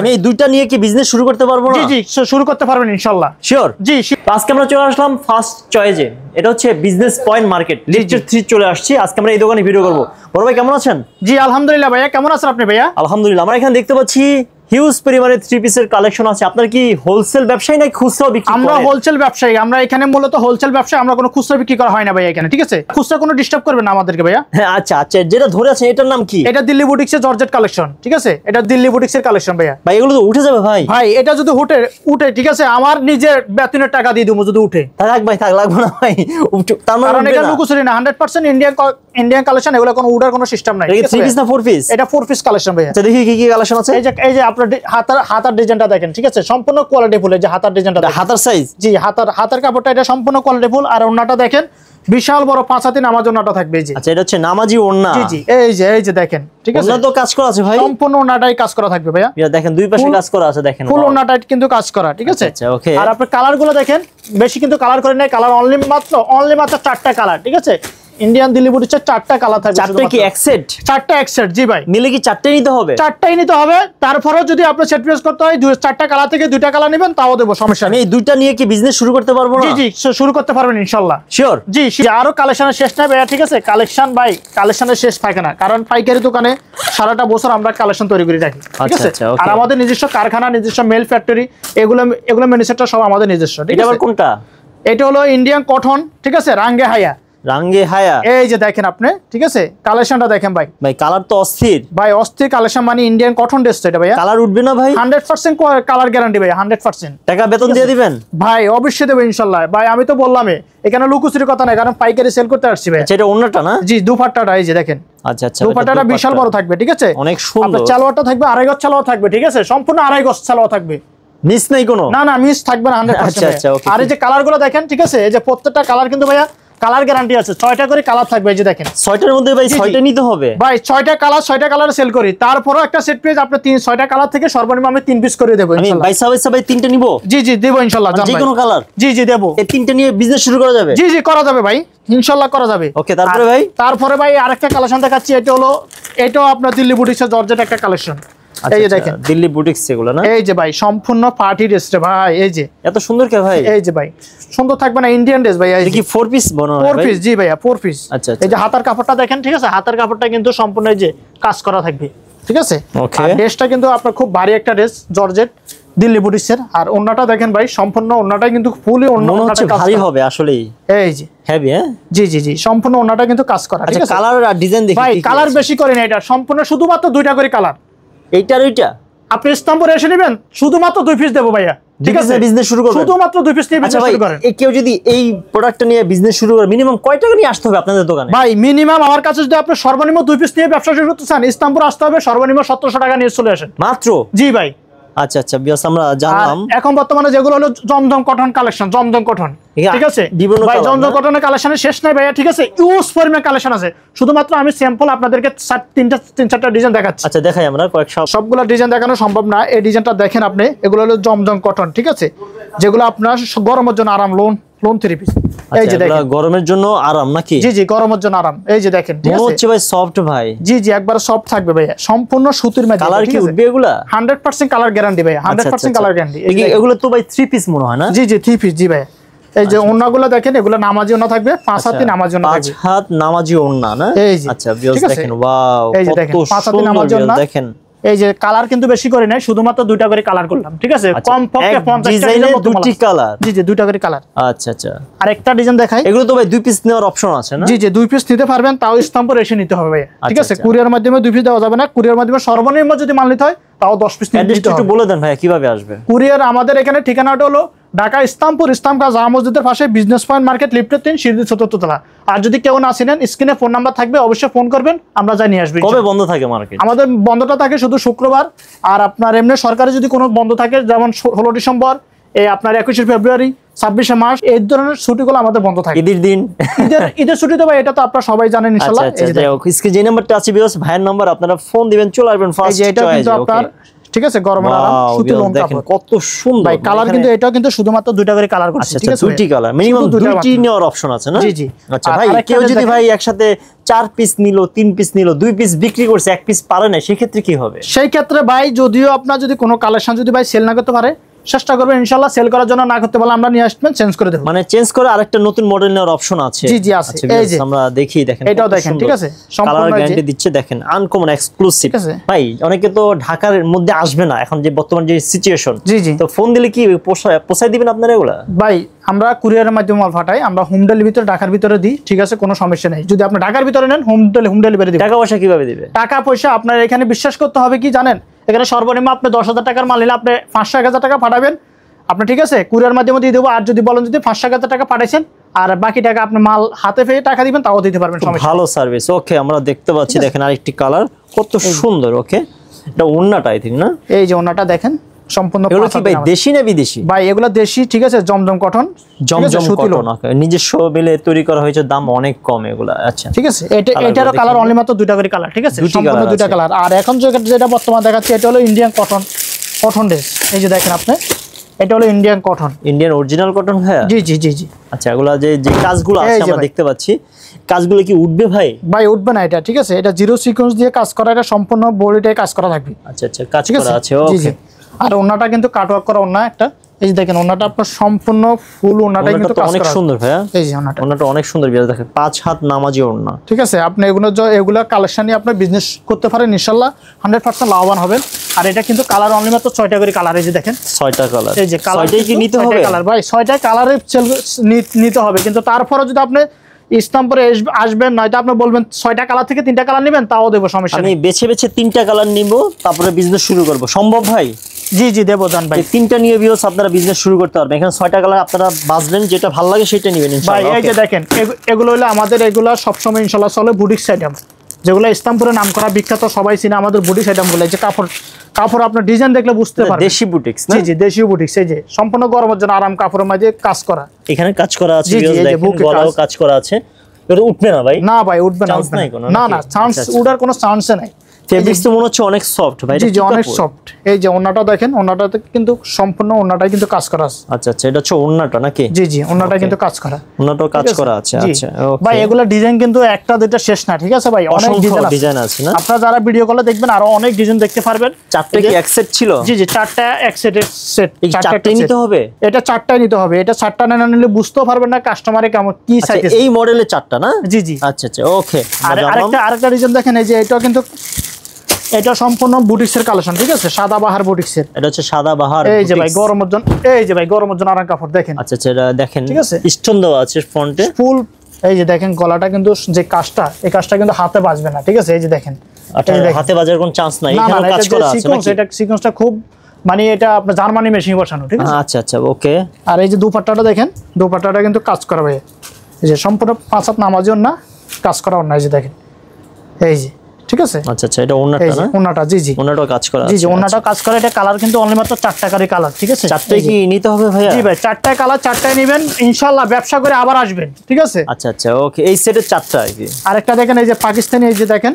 আমি এই দুইটা নিয়ে কি বিজনেস শুরু করতে পারবো জি শুরু করতে পারবেন ইনশাল্লাহ শিওর জি আজকে আমরা চলে আসলাম ফার্স্ট চয়েজে এটা হচ্ছে বিজনেস পয়েন্ট মার্কেট লিটার থ্রি চলে আসছি আজকে আমরা এই দোকানে ভিডিও করবো বড় ভাই কেমন আছেন জি আলহামদুলিল্লাহ ভাইয়া কেমন আছেন আপনি ভাইয়া আলহামদুলিল্লাহ আমরা এখানে দেখতে পাচ্ছি হিউজ পরিমাণে থ্রি পিসের কালেকশন আছে আপনার কি হোলসেল ব্যবসায়ী নাকি খুচরা বিক্রি আমরা হোলসেল ব্যবসায়ী আমরা এখানে মূলত হোলসেল ব্যবসায় আমরা কোনো খুচরা বিক্রি করা হয় না ভাইয়া এখানে ঠিক আছে খুচরা কোনো ডিস্টার্ব করবে না আমাদেরকে ভাইয়া হ্যাঁ আচ্ছা আচ্ছা যেটা ধরে আছে এটার নাম কি এটা দিল্লি বুটিক্সের জর্জেট কালেকশন ঠিক আছে এটা দিল্লি বুটিক্সের কালেকশন ভাইয়া ভাই এগুলো তো উঠে যাবে ভাই ভাই এটা যদি উঠে উঠে ঠিক আছে আমার নিজের বেতনের টাকা দিয়ে দেবো যদি উঠে থাক ভাই থাক লাগবে না ভাই তার মানে এটা লুকোচুরি না hundred percent Indian Indian collection এগুলো কোনো উডার কোনো সিস্টেম নাই এটা 3 পিস না 4 পিস এটা 4 পিস কালেকশন ভাই আচ্ছা দেখি কি কি কালেকশন আছে এই যে এই যে আপনার হাতার হাতার ডিজাইনটা দেখেন ঠিক আছে সম্পূর্ণ কোয়ালিটি ফুল এই যে হাতার ডিজাইনটা হাতার সাইজ জি হাতার হাতার কাপড়টা এটা সম্পূর্ণ কোয়ালিটি ফুল আর ওন্নাটা দেখেন বিশাল বড় পাঁচ হাতে নামাজ ওন্নাটা থাকবে এই যে আচ্ছা এটা হচ্ছে নামাজি ওন্না জি জি এই যে এই যে দেখেন ঠিক আছে ওন্না তো কাজ করা আছে ভাই সম্পূর্ণ ওন্নাটাই কাজ করা থাকবে ভাইয়া এটা দেখেন দুই পাশে কাজ করা আছে দেখেন ফুল ওন্নাটাই কিন্তু কাজ করা ঠিক আছে আচ্ছা ওকে আচ্ছা, আর আপনার কালারগুলো দেখেন বেশি কিন্তু কালার করে নাই কালার অনলি মাত্র অনলি মাত্র চারটা কালার ঠিক আছে ইন্ডিয়ান ডেলিভারি চার্জ চারটা কালার থাকবে চারটা কি এক সেট চারটা এক সেট জি ভাই নিলে কি চারটাই নিতে হবে চারটাই নিতে হবে তারপরেও যদি আপনি সেট প্রেস করতে হয় দুই চারটা কালার থেকে দুইটা কালার নেবেন তাও দেবো সমস্যা নেই দুইটা নিয়ে কি বিজনেস শুরু করতে পারবো না জি জি শুরু করতে পারবেন ইনশাআল্লাহ শিওর জি আরো কালেকশনের শেষ নাই ভাইয়া ঠিক আছে কালেকশন ভাই কালেকশনের শেষ থাকে না কারণ পাইকারি দোকানে সারাটা বছর আমরা কালেকশন তৈরি করে রাখি ঠিক আচ্ছা, আছে আচ্ছা, আর আমাদের নিজস্ব কারখানা নিজস্ব মেল ফ্যাক্টরি এগুলো এগুলো ম্যানুফ্যাকচার সব আমাদের নিজস্ব এটা কোনটা এটা হলো ইন্ডিয়ান কটন ঠিক আছে রাঙ্গে হাইয়া রাঙ্গে হায়া এই যে দেখেন আপনি ঠিক আছে কালেকশনটা দেখেন ভাই ভাই কালার তো অস্থির ভাই অস্থির কালেকশন মানে ইন্ডিয়ান কটন ড্রেস এটা ভাই কালার উঠবে না ভাই 100% কালার গ্যারান্টি ভাই 100% টাকা বেতন দিয়ে দিবেন ভাই অবশ্যই দেব ইনশাআল্লাহ ভাই আমি তো বললামই এখানে লুকুচুরি কথা নাই কারণ পাইকারি সেল করতে আসছি ভাই আচ্ছা, এটা অন্যটা না জি দুপাট্টাটা এই যে দেখেন আচ্ছা আচ্ছা দুপাট্টাটা বিশাল বড় থাকবে ঠিক আছে অনেক সুন্দর চালোয়ারটা থাকবে আড়াই গজ চালোয়ার থাকবে ঠিক আছে সম্পূর্ণ আড়াই গজ চালোয়ার থাকবে মিস নাই কোনো না না মিস থাকবে না 100% আচ্ছা, আচ্ছা, আর এই যে কালারগুলো দেখেন ঠিক আছে এই যে প্রত্যেকটা কালার কিন্তু ভাইয়া কালার গ্যারান্টি আছে ছয়টা করে কালার থাকবে যে দেখেন ছয়টার মধ্যে ভাই ছয়টা নিতে হবে ভাই ছয়টা কালার ছয়টা কালার সেল করি তারপরও একটা সেট পেজ আপনার তিন ছয়টা কালার থেকে সর্বনিম্ন আমি তিন পিস করে দেবো ভাই সবাই ভাই তিনটা নিবো জি জি দেবো ইনশাল্লাহ যে কোনো কালার জি জি দেবো এই তিনটা নিয়ে বিজনেস শুরু করা যাবে জি জি করা যাবে ভাই ইনশাল্লাহ করা যাবে ওকে তারপরে ভাই তারপরে ভাই আরেকটা কালেকশন দেখাচ্ছি এটা হলো এটাও আপনার দিল্লি বুটিক্সের জর্জেট একটা কালেকশন আচ্ছা, এই যে আচ্ছা, দেখেন দিল্লি বুটিক্স এগুলো না এই যে ভাই সম্পূর্ণ পার্টি ড্রেস ভাই এই যে এত সুন্দর কে ভাই এই যে ভাই সুন্দর থাকবে না ইন্ডিয়ান ড্রেস ভাই এই কি ফোর পিস বানানো ফোর পিস জি ভাইয়া ফোর পিস আচ্ছা, আচ্ছা এই যে হাতার কাপড়টা দেখেন ঠিক আছে হাতার কাপড়টা কিন্তু সম্পূর্ণ এই যে কাজ করা থাকবে ঠিক আছে আর ড্রেসটা কিন্তু আপনার খুব ভারী একটা ড্রেস জর্জেট দিল্লি বুটিক্সের আর ওন্নাটা দেখেন ভাই সম্পূর্ণ ওন্নাটা কিন্তু ফুলই ওন্নাটা ভারী হবে আসলে এই যে হেভি হ্যাঁ জি জি জি সম্পূর্ণ ওন্নাটা কিন্তু কাজ করা ঠিক আছে কালার আর ডিজাইন দেখি ভাই কালার বেশি করেন এটা সম্পূর্ণ শুধুমাত্র দুইটা করে কালার এইটার ওইটা আপনি ইস্তাম্বুল এসে নেবেন শুধুমাত্র দুই পিস দেবো ভাইয়া ঠিক আছে বিজনেস শুরু শুধুমাত্র দুই পিস আচ্ছা কেউ যদি এই নিয়ে বিজনেস শুরু করে মিনিমাম নিয়ে আসতে হবে আপনাদের দোকানে ভাই মিনিমাম আমার কাছে যদি আপনি সর্বনিম্ন দুই পিস নিয়ে ব্যবসা শুরু করতে চান ইস্তাম্বুল আসতে হবে সর্বনিম্ন 1700 টাকা নিয়ে চলে আসেন মাত্র জি ভাই আচ্ছা আচ্ছা বিয়াস আমরা জানলাম এখন বর্তমানে যেগুলো হলো জমজম কটন কালেকশন জমজম কটন ঠিক আছে ভাই জমজম কটনের কালেকশনের শেষ নাই ভাইয়া ঠিক আছে ইউজ পরিমাণ কালেকশন আছে শুধুমাত্র আমি স্যাম্পল আপনাদেরকে তিনটা তিন চারটা ডিজাইন দেখাচ্ছি আচ্ছা দেখাই আমরা কয়েকশো সবগুলো ডিজাইন দেখানো সম্ভব না এই ডিজাইনটা দেখেন আপনি এগুলো হলো জমজম কটন ঠিক আছে যেগুলো আপনার গরমের জন্য আরাম লোন লোন থ্রি পিস এই আচ্ছা, যে দেখেন গরমের জন্য আরাম নাকি জি জি গরমের জন্য আরাম এই যে দেখেন ঠিক আছে ভাই সফট ভাই জি জি একবার সফট থাকবে ভাই সম্পূর্ণ সুতির মধ্যে কালার কি উঠবে এগুলা 100% কালার গ্যারান্টি ভাই 100% কালার গ্যারান্টি এগুলো তো ভাই থ্রি পিস মনে হয় না জি জি থ্রি পিস জি ভাই এই যে আচ্ছা। ওন্নাগুলো দেখেন এগুলো নামাজি ওন্না থাকবে পাঁচ আচ্ছা, হাতি নামাজি ওন্না থাকবে পাঁচ হাত নামাজি ওন্না না এই যে আচ্ছা ভিউয়ার্স দেখেন ওয়াও কত সুন্দর দেখেন এই যে কালার কিন্তু বেশি করে নাই শুধুমাত্র দুইটা করে কালার করলাম ঠিক আছে আচ্ছা, কম পক্ষে 50 দুটি কালার জি জি দুইটা করে কালার আচ্ছা আচ্ছা আর একটা ডিজাইন দেখাই এগুলো তো ভাই দুই পিস নেওয়ার অপশন আছে না জি জি দুই পিস নিতে পারবেন তাও স্ট্যাম্পও এসে নিতে হবে ভাই ঠিক আচ্ছা, আছে কুরিয়ার আচ্ছা। মাধ্যমে দুই পিস দেওয়া যাবে না কুরিয়ার মাধ্যমে সর্বনিম্ন যদি মাল নিতে হয় তাও 10 পিস নিতে হবে একটু বলে দেন ভাই কিভাবে আসবে কুরিয়ার আমাদের এখানে ঠিকানাটা হলো ঢাকা ইসলামপুর ইসলামকা জামা মসজিদের পাশে বিজনেস পয়েন্ট মার্কেট লিফটের তিন সিঁড়ি চতুর্থতলা আর যদি কেউ না চিনেন স্ক্রিনে ফোন নাম্বার থাকবে অবশ্যই ফোন করবেন আমরা যাই নিয়ে আসবো কবে বন্ধ থাকে মার্কেট আমাদের বন্ধটা থাকে শুধু শুক্রবার আর আপনার এমনি সরকারি যদি কোনো বন্ধ থাকে যেমন ষোলো ডিসেম্বর এই আপনার একুশে ফেব্রুয়ারি ছাব্বিশে মার্চ এই ধরনের ছুটিগুলো আমাদের বন্ধ থাকে ঈদের দিন ঈদের ছুটিতে ভাই এটা তো আপনারা সবাই জানেন ইনশাআল্লাহ আচ্ছা, আচ্ছা, যে নাম্বারটা আছে বিকজ ভাইয়ের নাম্বার আপনারা ফোন দিবেন চলে আসবেন ফার্স্ট এটা কিন্তু আপনার ঠিক আছে গরম কত সুন্দর কালার মানে কিন্তু এটাও কিন্তু শুধুমাত্র দুইটা করে কালার করছে আচ্ছা, ঠিক আছে দুইটি কালার মিনিমাম দুইটি নেওয়ার অপশন আছে না জি জি আচ্ছা ভাই কেউ যদি ভাই একসাথে চার পিস নিল তিন পিস নিল দুই পিস বিক্রি করছে এক পিস পারে না সেক্ষেত্রে কি হবে সেই ক্ষেত্রে ভাই যদিও আপনার যদি কোনো কালেকশন যদি ভাই সেল না করতে পারে চেষ্টা করবেন ইনশাআল্লাহ সেল করার জন্য না করতে পারলে আমরা নিয়ে আসবেন চেঞ্জ করে দেব মানে চেঞ্জ করে আরেকটা নতুন মডেল নেওয়ার অপশন আছে জি জি আছে আচ্ছা, এই যে আমরা দেখি দেখেন এটাও দেখেন ঠিক আছে সম্পূর্ণ গ্যারান্টি দিচ্ছে দেখেন আনকমন এক্সক্লুসিভ ভাই অনেকে তো ঢাকার মধ্যে আসবে না এখন যে বর্তমান যে সিচুয়েশন জি জি তো ফোন দিলে কি পোষায় দিবেন আপনারা এগুলো ভাই আমরা কুরিয়ারের মাধ্যমে মাল ফাটাই আমরা হোম ডেলিভারি ঢাকার ভিতরে দিই ঠিক আছে কোনো সমস্যা নেই যদি আপনি ঢাকার ভিতরে নেন হোম হোম ডেলিভারি দিবেন টাকা পয়সা কিভাবে দিবে টাকা পয়সা আপনার এখানে বিশ্বাস করতে হবে কি জানেন এখানে সর্বনিম্ন আপনি দশ হাজার টাকার মাল নিলে আপনি পাঁচশো এক হাজার টাকা পাঠাবেন আপনি ঠিক আছে কুরিয়ার মাধ্যমে দিয়ে দেবো আর যদি বলেন যদি পাঁচশো এক হাজার টাকা পাঠাইছেন আর বাকি টাকা আপনি মাল হাতে পেয়ে টাকা দিবেন তাও দিতে পারবেন ভালো সার্ভিস ওকে আমরা দেখতে পাচ্ছি দেখেন আরেকটি কালার কত সুন্দর ওকে এটা ওন্নাটা আই থিঙ্ক না এই যে ওন্নাটা দেখেন সম্পূর্ণ দেশি না বিদেশি ভাই এগুলো দেশি ঠিক আছে জমজম কটন জমজম নিজস্ব মিলে তৈরি করা হয়েছে দাম অনেক কম এগুলো আচ্ছা ঠিক আছে এটারও কালার অনলি মাত্র দুইটা করে কালার ঠিক আছে দুইটা কালার আর এখন যেটা দেখাচ্ছি এটা হলো ইন্ডিয়ান কটন কটন ড্রেস এই যে দেখেন আপনি এটা হলো Indian cotton Indian original cotton হ্যাঁ জি জি জি জি আচ্ছা এগুলো যে যে কাজগুলো আছে আমরা দেখতে পাচ্ছি কাজগুলো কি উঠবে ভাই ভাই উঠবে না এটা ঠিক আছে এটা জিরো সিকোয়েন্স দিয়ে কাজ করা এটা সম্পূর্ণ বডিটাই কাজ করা থাকবে আচ্ছা আচ্ছা কাজ করা আছে ওকে আর ওনাটা কিন্তু কাটওয়ার্ক করা ওনা একটা এই যে দেখেন ওনাটা আপনার সম্পূর্ণ ফুল ওনাটা কিন্তু অনেক সুন্দর ভাইয়া এই যে ওনাটা ওনাটা অনেক সুন্দর বিয়াজ দেখেন পাঁচ হাত নামাজি ওনা ঠিক আছে আপনি এগুলো এগুলো কালেকশন নিয়ে আপনি বিজনেস করতে পারেন ইনশাআল্লাহ 100% লাভবান হবেন আর এটা কিন্তু কালার অনলি মাত্র 6টা করে কালার এই যে দেখেন 6টা কালার এই যে কালারটাই কি নিতে হবে কালার ভাই 6টা কালারে নিতে হবে কিন্তু তারপরে যদি আপনি ইসলামপুরে আসবেন নয়তো আপনি বলবেন ছয়টা কালার থেকে তিনটা কালার নেবেন তাও দেবো সমস্যা নেই বেছে বেছে তিনটা কালার নিব তারপরে বিজনেস শুরু করব সম্ভব ভাই জি জি দেবো জান ভাই তিনটা নিয়ে ভিউস আপনারা বিজনেস শুরু করতে পারবেন এখানে ছয়টা কালার আপনারা বাজলেন যেটা ভালো লাগে সেটা নেবেন ভাই এই যে দেখেন এগুলো হলো আমাদের এগুলো সবসময় ইনশাল্লাহ চলে বুটিক সাইডাম যেগুলো ইসলামপুরে নাম করা বিখ্যাত সবাই চিনে আমাদের বুটিক সাইডাম বলে যে কাপড় কাপড় আপনার ডিজাইন দেখলে বুঝতে পারবেন দেশি বুটিক্স জি জি দেশি বুটিক্স এই যে সম্পূর্ণ গরমের জন্য আরাম কাপড়ের মাঝে কাজ করা এখানে কাজ করা আছে গলাও কাজ করা আছে এটা উঠবে না ভাই না ভাই উঠবে না না না চান্স আচ্ছা, আচ্ছা। উড়ার কোনো চান্সই নাই ফেব্রিক্সটা মনে হচ্ছে অনেক সফট ভাই জি অনেক সফট এই যে ওন্নাটা দেখেন ওন্নাটাতে কিন্তু সম্পূর্ণ ওন্নাটাই কিন্তু কাজ করা আছে আচ্ছা আচ্ছা এটা হচ্ছে ওন্নাটা নাকি জি জি ওন্নাটা কিন্তু কাজ করা ওন্নাটাও কাজ করা আছে আচ্ছা ভাই এগুলো ডিজাইন কিন্তু একটা দুইটা শেষ না ঠিক আছে ভাই অনেক ডিজাইন আছে না আপনারা যারা ভিডিও কলে দেখবেন আরো অনেক ডিজাইন দেখতে পারবেন চারটে কি এক সেট ছিল জি জি চারটা এক সেটের সেট চারটা নিতে হবে এটা চারটাই নিতে হবে এটা চারটা না নিলে বুঝতেও পারবেন না কাস্টমারে কেমন কি সাইজ আচ্ছা, এই মডেলে চারটা না জি জি আচ্ছা আচ্ছা ওকে আর আরেকটা আরেকটা ডিজাইন দেখেন এই যে এটাও কিন্তু এটা সম্পূর্ণ বুটিক্সের কালেকশন ঠিক আছে সাদা বাহার বুটিক্সের এটা হচ্ছে সাদা বাহার এই যে ভাই গরমের জন্য এই যে ভাই গরমের জন্য আরাম কাপড় দেখেন আচ্ছা আচ্ছা দেখেন ঠিক আছে স্টোন দেওয়া আছে ফ্রন্টে ফুল এই যে দেখেন গলাটা কিন্তু যে কাজটা এই কাজটা কিন্তু হাতে বাজবে না ঠিক আছে এই যে দেখেন আচ্ছা, হাতে বাজার কোনো চান্স নাই এখানে কাজ করা আছে সিকোয়েন্স এটা সিকোয়েন্সটা খুব মানে এটা আপনার জার্মানি মেশিন বসানো ঠিক আছে আচ্ছা আচ্ছা ওকে আর এই যে দুপাট্টাটা দেখেন দুপাট্টাটা কিন্তু কাজ করা ভাই এই যে সম্পূর্ণ পাঁচ হাত নামাজের না কাজ করা অন্য এই যে দেখেন এই যে ঠিক আছে আচ্ছা আচ্ছা এটা ওন্নাটা না ওন্নাটা জি জি ওন্নাটা কাজ করা জি জি ওন্নাটা আচ্ছা। কাজ করা এটা কালার কিন্তু অনলি মাত্র 4 টাকারই কালার ঠিক আছে চারটাই কি নিতে হবে ভাইয়া জি ভাই চারটায় কালার চারটায় নেবেন ইনশাআল্লাহ ব্যবসা করে আবার আসবেন ঠিক আছে আচ্ছা আচ্ছা ওকে এই সেটের চারটা আর কি আরেকটা দেখেন এই যে পাকিস্তানি এই যে দেখেন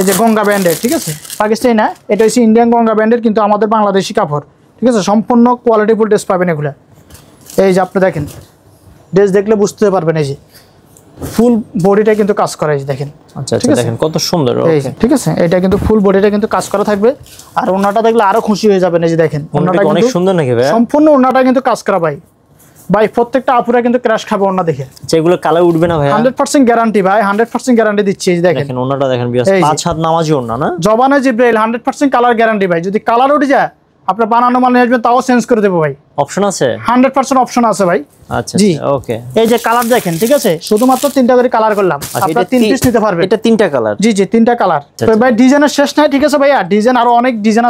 এই যে গঙ্গা ব্যান্ডের ঠিক আছে পাকিস্তানি না এটা হচ্ছে ইন্ডিয়ান গঙ্গা ব্যান্ডের কিন্তু আমাদের বাংলাদেশি কাপড় ঠিক আছে সম্পূর্ণ কোয়ালিটিফুল ড্রেস পাবেন এগুলো এই যে আপনি দেখেন ড্রেস দেখলে বুঝতে পারবেন এই যে ফুল বডিটা কিন্তু কাজ করা দেখেন আচ্ছা, আচ্ছা, দেখেন কত সুন্দর ঠিক আছে এটা কিন্তু ফুল বডিটা কিন্তু কাজ করা থাকবে আর ওনাটা দেখলে আরো খুশি হয়ে যাবেন এই দেখেন অনেক সুন্দর নাকি সম্পূর্ণ ওনাটা কিন্তু কাজ করা ভাই ভাই প্রত্যেকটা আপুরা কিন্তু ক্র্যাশ খাবে ওনা দেখে যেগুলো আচ্ছা, কালো উঠবে না ভাই 100% গ্যারান্টি ভাই পার্সেন্ট গ্যারান্টি দিচ্ছি দেখেন দেখেন দেখেন পাঁচ হাত নামাজি ওনা না জবানে জিব্রাইল 100% কালার গ্যারান্টি ভাই যদি কালার উঠে যায় আপনার বানানো মাল নিয়ে আসবেন তাও চেঞ্জ করে দেবো ভাই অপশন আছে হান্ড্রেড পার্সেন্ট অপশন আছে ভাই অনেক ডিজাইন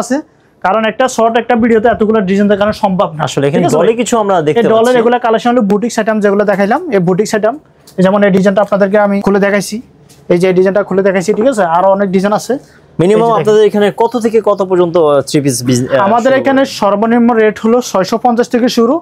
আছে কারণ একটা শর্ট একটা ডিজাইন সম্ভব না আসলে কিছু আমরা কালেকশন বুটিক যেগুলো দেখাইলাম এই বুটিক যেমন এই আপনাদেরকে আমি খুলে দেখাইছি এই যে ডিজাইনটা খুলে দেখাইছি ঠিক আছে আরো অনেক ডিজাইন আছে মিনিমাম আপনাদের এখানে কত থেকে কত পর্যন্ত থ্রি পিস আমাদের এখানে সর্বনিম্ন রেট হলো 650 থেকে শুরু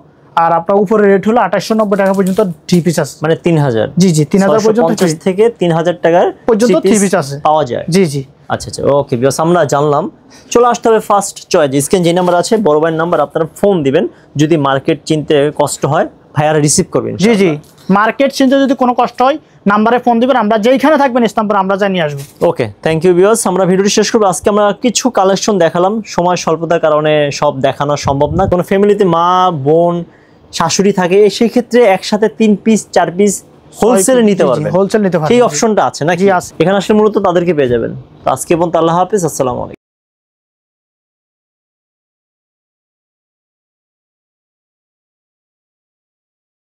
আর আপনার উপরে রেট হলো 2890 টাকা পর্যন্ত থ্রি পিস আছে মানে 3000 জি জি 3000 পর্যন্ত থেকে 3000 টাকার পর্যন্ত থ্রি পিস আছে পাওয়া যায় জি জি আচ্ছা আচ্ছা ওকে বিকজ আমরা জানলাম চলে আসতে হবে ফার্স্ট চয়েস স্ক্রিন যে নাম্বার আছে বড় ভাইয়ের নাম্বার আপনারা ফোন দিবেন যদি মার্কেট চিনতে কষ্ট হয় ভাইয়ারা রিসিভ করবেন জি জি মার্কেট চিনতে যদি কোনো কষ্ট হয় নাম্বারে ফোন দিবেন আমরা যেইখানে থাকবেন ইসলামপুর আমরা জানিয়ে আসবো ওকে থ্যাংক ইউ ভিউয়ার্স আমরা ভিডিওটি শেষ করবো আজকে আমরা কিছু কালেকশন দেখালাম সময় স্বল্পতার কারণে সব দেখানো সম্ভব না কোনো ফ্যামিলিতে মা বোন শাশুড়ি থাকে সেই ক্ষেত্রে একসাথে তিন পিস চার পিস হোলসেলে নিতে পারবেন হোলসেল নিতে পারবেন এই অপশনটা আছে নাকি এখানে আসলে মূলত তাদেরকে পেয়ে যাবেন আজকে পর্যন্ত আল্লাহ হাফিজ আসসালামু আলাইকুম